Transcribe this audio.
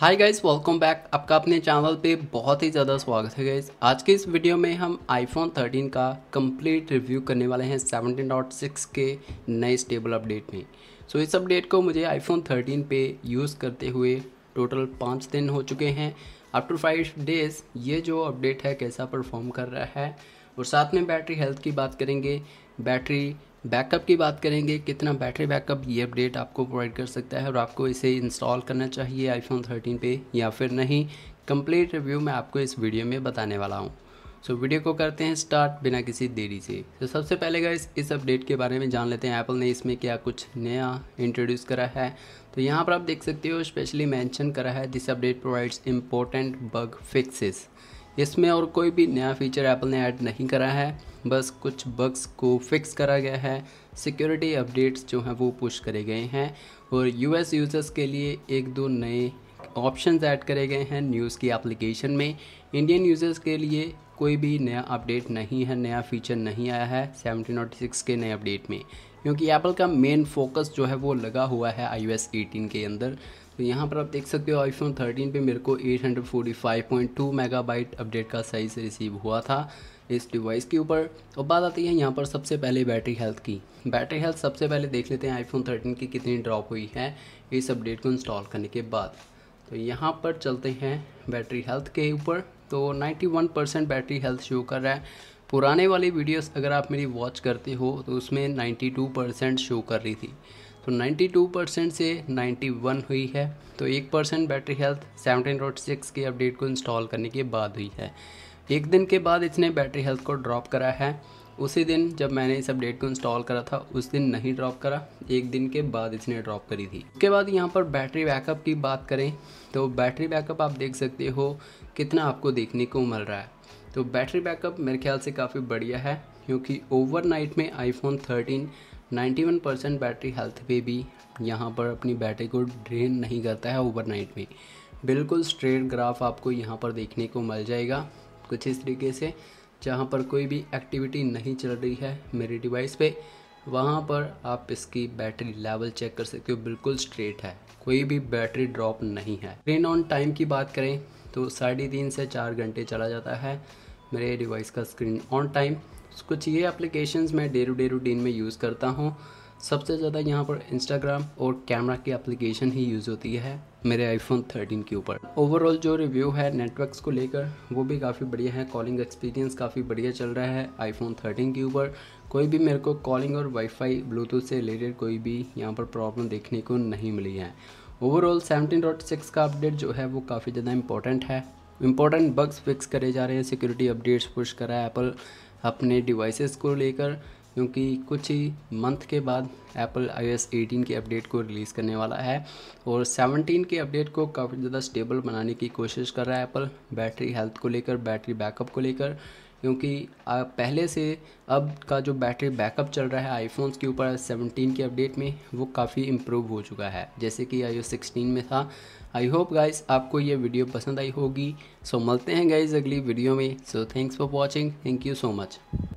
हाय guys welcome back आपका अपने channel पे बहुत ही ज़्यादा स्वागत है गाइज़ आज के इस वीडियो में हम आईफोन 13 का कंप्लीट रिव्यू करने वाले हैं 17.6 के नए स्टेबल अपडेट में सो so, इस अपडेट को मुझे आईफोन 13 पे यूज़ करते हुए टोटल पाँच दिन हो चुके हैं आफ्टर फाइव डेज़ ये जो अपडेट है कैसा परफॉर्म कर रहा है और साथ में बैटरी हेल्थ की बात करेंगे बैटरी बैकअप की बात करेंगे कितना बैटरी बैकअप ये अपडेट आपको प्रोवाइड कर सकता है और आपको इसे इंस्टॉल करना चाहिए आईफोन 13 पे या फिर नहीं कंप्लीट रिव्यू मैं आपको इस वीडियो में बताने वाला हूँ सो so, वीडियो को करते हैं स्टार्ट बिना किसी देरी से तो so, सबसे पहले गाइस इस अपडेट के बारे में जान लेते हैं एप्पल ने इसमें क्या कुछ नया इंट्रोड्यूस करा है तो यहाँ पर आप देख सकते हो स्पेशली मैंशन करा है this update provides important bug fixes इसमें और कोई भी नया फीचर एप्पल ने ऐड नहीं करा है बस कुछ बग्स को फिक्स करा गया है सिक्योरिटी अपडेट्स जो हैं वो पुश करे गए हैं और यूएस यूज़र्स के लिए एक दो नए ऑप्शन ऐड करे गए हैं न्यूज़ की एप्लीकेशन में इंडियन यूज़र्स के लिए कोई भी नया अपडेट नहीं है नया फीचर नहीं आया है सेवनटीन सिक्स के नए अपडेट में क्योंकि एप्पल का मेन फोकस जो है वो लगा हुआ है आई 18 के अंदर तो यहाँ पर आप देख सकते हो आईफोन 13 पे मेरे को 845.2 मेगाबाइट अपडेट का साइज़ रिसीव हुआ था इस डिवाइस के ऊपर और बात आती है यहाँ पर सबसे पहले बैटरी हेल्थ की बैटरी हेल्थ सबसे पहले देख लेते हैं आईफोन 13 की कितनी ड्रॉप हुई है इस अपडेट को इंस्टॉल करने के बाद तो यहाँ पर चलते हैं बैटरी हेल्थ के ऊपर तो ninety percent battery health show कर रहा है पुराने वाली वीडियोस अगर आप मेरी वॉच करते हो तो उसमें 92 परसेंट शो कर रही थी तो 92 परसेंट से 91 हुई है तो एक परसेंट बैटरी हेल्थ 17.6 के अपडेट को इंस्टॉल करने के बाद हुई है एक दिन के बाद इसने बैटरी हेल्थ को ड्रॉप करा है उसी दिन जब मैंने इस अपडेट को इंस्टॉल करा था उस दिन नहीं ड्रॉप करा एक दिन के बाद इसने ड्रॉप करी थी उसके बाद यहाँ पर बैटरी बैकअप की बात करें तो बैटरी बैकअप आप देख सकते हो कितना आपको देखने को मिल रहा है तो बैटरी बैकअप मेरे ख्याल से काफ़ी बढ़िया है क्योंकि ओवरनाइट में आईफोन 91 परसेंट बैटरी हेल्थ पे भी यहाँ पर अपनी बैटरी को ड्रेन नहीं करता है ओवरनाइट में बिल्कुल स्ट्रेट ग्राफ आपको यहाँ पर देखने को मिल जाएगा कुछ इस तरीके से जहाँ पर कोई भी एक्टिविटी नहीं चल रही है मेरे डिवाइस पे वहाँ पर आप इसकी बैटरी लेवल चेक कर सकते हो बिल्कुल स्ट्रेट है कोई भी बैटरी ड्रॉप नहीं है स्क्रीन ऑन टाइम की बात करें तो साढ़े तीन से चार घंटे चला जाता है मेरे डिवाइस का स्क्रीन ऑन टाइम कुछ ये एप्लीकेशंस मैं डे टू डे रूटीन में यूज़ करता हूँ सबसे ज़्यादा यहाँ पर इंस्टाग्राम और कैमरा की एप्लीकेशन ही यूज़ होती है मेरे आईफोन 13 के ऊपर ओवरऑल जो रिव्यू है नेटवर्क्स को लेकर वो भी काफ़ी बढ़िया है कॉलिंग एक्सपीरियंस काफ़ी बढ़िया चल रहा है आईफोन 13 के ऊपर कोई भी मेरे को कॉलिंग और वाईफाई ब्लूटूथ से रिलेटेड कोई भी यहाँ पर प्रॉब्लम देखने को नहीं मिली है ओवरऑल सेवनटीन का अपडेट जो है वो काफ़ी ज़्यादा इंपॉर्टेंट है इंपॉर्टेंट बग्स फिक्स करे जा रहे हैं सिक्योरिटी अपडेट्स पुश करा है एप्पल अपने डिवाइसेस को लेकर क्योंकि कुछ ही मंथ के बाद एप्पल एस 18 के अपडेट को रिलीज़ करने वाला है और 17 के अपडेट को काफ़ी ज़्यादा स्टेबल बनाने की कोशिश कर रहा है एप्पल बैटरी हेल्थ को लेकर बैटरी बैकअप को लेकर क्योंकि पहले से अब का जो बैटरी बैकअप चल रहा है आईफोन्स के ऊपर 17 के अपडेट में वो काफ़ी इम्प्रूव हो चुका है जैसे कि आई 16 में था आई होप गाइज आपको ये वीडियो पसंद आई होगी सो मिलते हैं गाइज अगली वीडियो में so thanks for watching thank you so much